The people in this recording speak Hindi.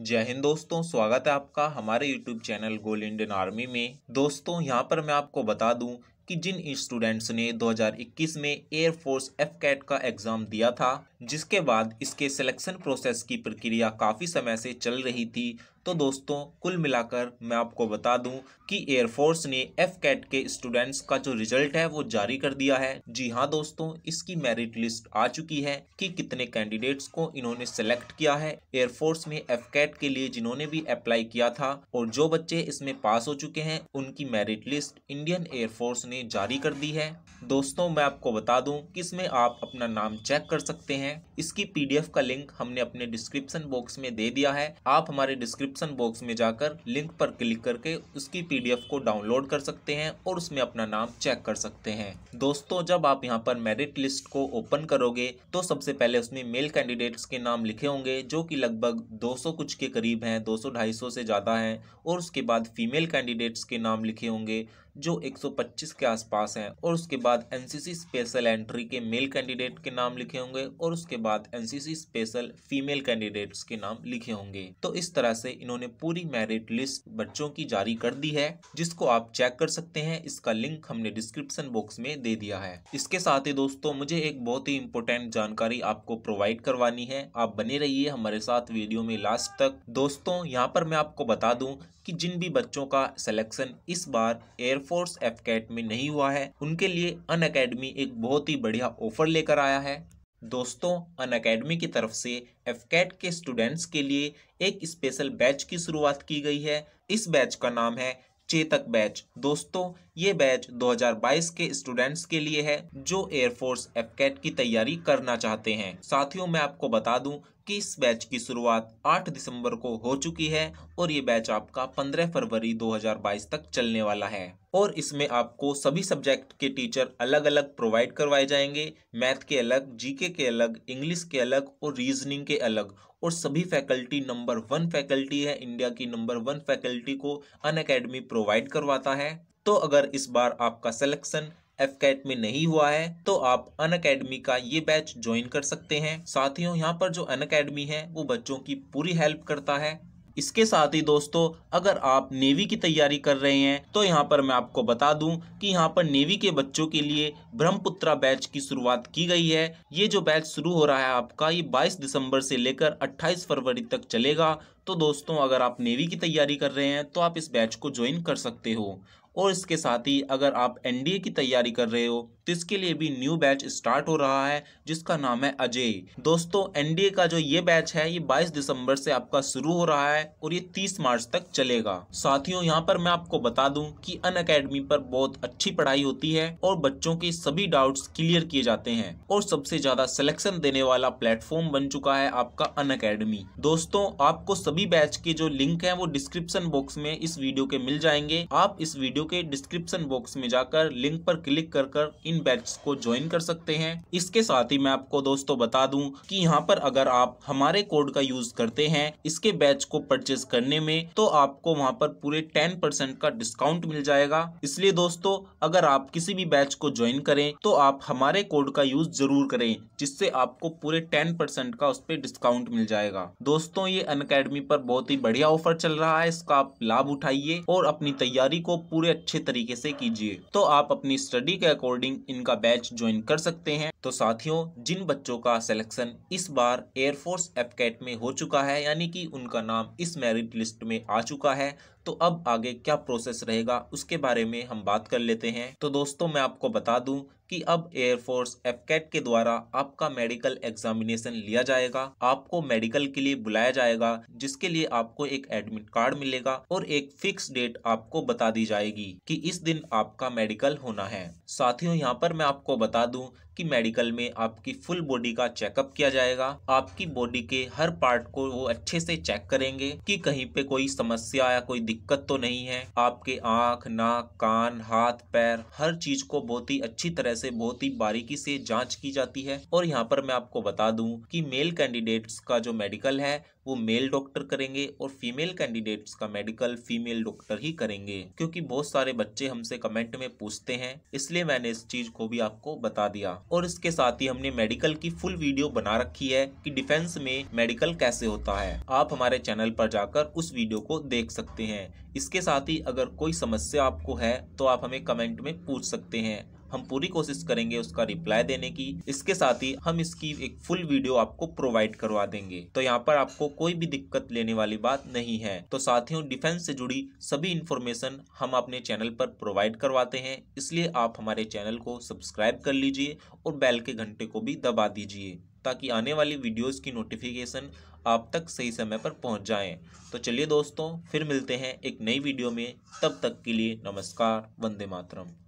जय हिंद दोस्तों स्वागत है आपका हमारे YouTube channel goal Indian army में दोस्तों यहाँ पर मैं आपको बता दूँ कि जिन स्टूडेंट्स ने 2021 में एयरफोर्स एफ कैट का एग्ज़ाम दिया था जिसके बाद इसके सिलेक्शन प्रोसेस की प्रक्रिया काफ़ी समय से चल रही थी तो दोस्तों कुल मिलाकर मैं आपको बता दूं कि एयरफोर्स ने एफ कैट के स्टूडेंट्स का जो रिजल्ट है वो जारी कर दिया है जी हाँ दोस्तों इसकी मेरिट लिस्ट आ चुकी है कि कितने कैंडिडेट्स को इन्होंने सेलेक्ट किया है एयरफोर्स में एफ कैट के लिए जिन्होंने भी अप्लाई किया था और जो बच्चे इसमें पास हो चुके हैं उनकी मेरिट लिस्ट इंडियन एयरफोर्स ने जारी कर दी है दोस्तों मैं आपको बता दूं कि इसमें आप अपना नाम चेक कर सकते हैं इसकी पीडीएफ का लिंक हमने अपने डिस्क्रिप्शन बॉक्स में दे दिया है आप हमारे डिस्क्रिप्शन डिस्क्रिप्शन बॉक्स में जाकर लिंक पर क्लिक करके उसकी पीडीएफ को डाउनलोड कर सकते हैं और उसमें अपना नाम चेक कर सकते हैं दोस्तों जब आप यहाँ पर मेरिट लिस्ट को ओपन करोगे तो सबसे पहले उसमें मेल कैंडिडेट्स के नाम लिखे होंगे जो कि लगभग 200 कुछ के करीब हैं 200 250 से ज़्यादा हैं और उसके बाद फीमेल कैंडिडेट्स के नाम लिखे होंगे जो 125 के आसपास हैं और उसके बाद एनसीसी स्पेशल एंट्री के मेल कैंडिडेट के नाम लिखे होंगे और उसके बाद एनसीसी स्पेशल फीमेल कैंडिडेट्स के नाम लिखे होंगे तो इस तरह से इन्होंने पूरी मेरिट लिस्ट बच्चों की जारी कर दी है जिसको आप चेक कर सकते हैं इसका लिंक हमने डिस्क्रिप्शन बॉक्स में दे दिया है इसके साथ ही दोस्तों मुझे एक बहुत ही इम्पोर्टेंट जानकारी आपको प्रोवाइड करवानी है आप बने रहिए हमारे साथ वीडियो में लास्ट तक दोस्तों यहाँ पर मैं आपको बता दूँ कि जिन भी बच्चों का सिलेक्शन इस बार एयरफोर्स एफकेट में नहीं हुआ है उनके लिए अन अकेडमी एक बहुत ही बढ़िया ऑफर लेकर आया है दोस्तों अन अकेडमी की तरफ से एफकेट के स्टूडेंट्स के लिए एक स्पेशल बैच की शुरुआत की गई है इस बैच का नाम है चेतक बैच दोस्तों ये बैच 2022 के स्टूडेंट्स के लिए है जो एयरफोर्स एफकेट की तैयारी करना चाहते हैं साथियों मैं आपको बता दूं कि इस बैच की शुरुआत 8 दिसंबर को हो चुकी है और ये बैच आपका 15 फरवरी 2022 तक चलने वाला है और इसमें आपको सभी सब्जेक्ट के टीचर अलग अलग प्रोवाइड करवाए जाएंगे मैथ के अलग जीके के अलग इंग्लिश के अलग और रीजनिंग के अलग और सभी फैकल्टी नंबर वन फैकल्टी है इंडिया की नंबर वन फैकल्टी को अन अकेडमी प्रोवाइड करवाता है तो अगर इस बार आपका सिलेक्शन एफ कैट में नहीं हुआ है तो आप अन अकेडमी का ये बैच ज्वाइन कर सकते हैं साथियों यहाँ पर जो अन अकेडमी है वो बच्चों की पूरी हेल्प करता है इसके साथ ही दोस्तों अगर आप नेवी की तैयारी कर रहे हैं तो यहाँ पर मैं आपको बता दूं कि यहाँ पर नेवी के बच्चों के लिए ब्रह्मपुत्रा बैच की शुरुआत की गई है ये जो बैच शुरू हो रहा है आपका ये 22 दिसंबर से लेकर 28 फरवरी तक चलेगा तो दोस्तों अगर आप नेवी की तैयारी कर रहे हैं तो आप इस बैच को ज्वाइन कर सकते हो और इसके साथ ही अगर आप एनडीए की तैयारी कर रहे हो तो इसके लिए भी न्यू बैच स्टार्ट हो रहा है जिसका नाम है अजय दोस्तों एनडीए का जो ये बैच है ये 22 दिसंबर से आपका शुरू हो रहा है और ये 30 मार्च तक चलेगा साथियों यहाँ पर मैं आपको बता दूं कि अन अकेडमी पर बहुत अच्छी पढ़ाई होती है और बच्चों के सभी डाउट्स क्लियर किए जाते हैं और सबसे ज्यादा सिलेक्शन देने वाला प्लेटफॉर्म बन चुका है आपका अन अकेडमी दोस्तों आपको सभी सभी बैच के जो लिंक है वो डिस्क्रिप्शन बॉक्स में इस वीडियो के मिल जाएंगे आप इस वीडियो के डिस्क्रिप्शन बॉक्स में जाकर लिंक पर क्लिक कर कर इन बैच को ज्वाइन कर सकते हैं इसके साथ ही मैं आपको दोस्तों बता दूं कि यहाँ पर अगर आप हमारे कोड का यूज करते हैं इसके बैच को परचेज करने में तो आपको वहाँ पर पूरे टेन परसेंट का डिस्काउंट मिल जाएगा इसलिए दोस्तों अगर आप किसी भी बैच को ज्वाइन करें तो आप हमारे कोड का यूज जरूर करें जिससे आपको पूरे टेन परसेंट का उस पर डिस्काउंट मिल जाएगा दोस्तों ये अनकेडमी पर बहुत ही बढ़िया ऑफर चल रहा है इसका आप लाभ उठाइए और अपनी तैयारी को पूरे अच्छे तरीके से कीजिए तो आप अपनी स्टडी के अकॉर्डिंग इनका बैच ज्वाइन कर सकते हैं तो साथियों जिन बच्चों का सिलेक्शन इस बार एयरफोर्स एपकेट में हो चुका है यानी कि उनका नाम इस मेरिट लिस्ट में आ चुका है तो अब आगे क्या प्रोसेस रहेगा उसके बारे में हम बात कर लेते हैं तो दोस्तों मैं आपको बता दूं कि अब एयरफोर्स एफकेट के द्वारा आपका मेडिकल एग्जामिनेशन लिया जाएगा आपको मेडिकल के लिए बुलाया जाएगा जिसके लिए आपको एक एडमिट कार्ड मिलेगा और एक फिक्स डेट आपको बता दी जाएगी कि इस दिन आपका मेडिकल होना है साथियों यहाँ पर मैं आपको बता दूं कि मेडिकल मेडिकल में आपकी फुल बॉडी का चेकअप किया जाएगा आपकी बॉडी के हर पार्ट को वो अच्छे से चेक करेंगे कि कहीं पे कोई समस्या या कोई दिक्कत तो नहीं है आपके आंख नाक कान हाथ पैर हर चीज को बहुत ही अच्छी तरह से बहुत ही बारीकी से जांच की जाती है और यहाँ पर मैं आपको बता दूं कि मेल कैंडिडेट्स का जो मेडिकल है वो मेल डॉक्टर करेंगे और फीमेल कैंडिडेट्स का मेडिकल फीमेल डॉक्टर ही करेंगे क्योंकि बहुत सारे बच्चे हमसे कमेंट में पूछते हैं इसलिए मैंने इस चीज को भी आपको बता दिया और इसके साथ ही हमने मेडिकल की फुल वीडियो बना रखी है कि डिफेंस में मेडिकल कैसे होता है आप हमारे चैनल पर जाकर उस वीडियो को देख सकते हैं इसके साथ ही अगर कोई समस्या आपको है तो आप हमें कमेंट में पूछ सकते हैं हम पूरी कोशिश करेंगे उसका रिप्लाई देने की इसके साथ ही हम इसकी एक फुल वीडियो आपको प्रोवाइड करवा देंगे तो यहाँ पर आपको कोई भी दिक्कत लेने वाली बात नहीं है तो साथियों डिफेंस से जुड़ी सभी इंफॉर्मेशन हम अपने चैनल पर प्रोवाइड करवाते हैं इसलिए आप हमारे चैनल को सब्सक्राइब कर लीजिए और बैल के घंटे को भी दबा दीजिए ताकि आने वाली वीडियोस की नोटिफिकेशन आप तक सही समय पर पहुंच जाएं। तो चलिए दोस्तों फिर मिलते हैं एक नई वीडियो में तब तक के लिए नमस्कार वंदे मातरम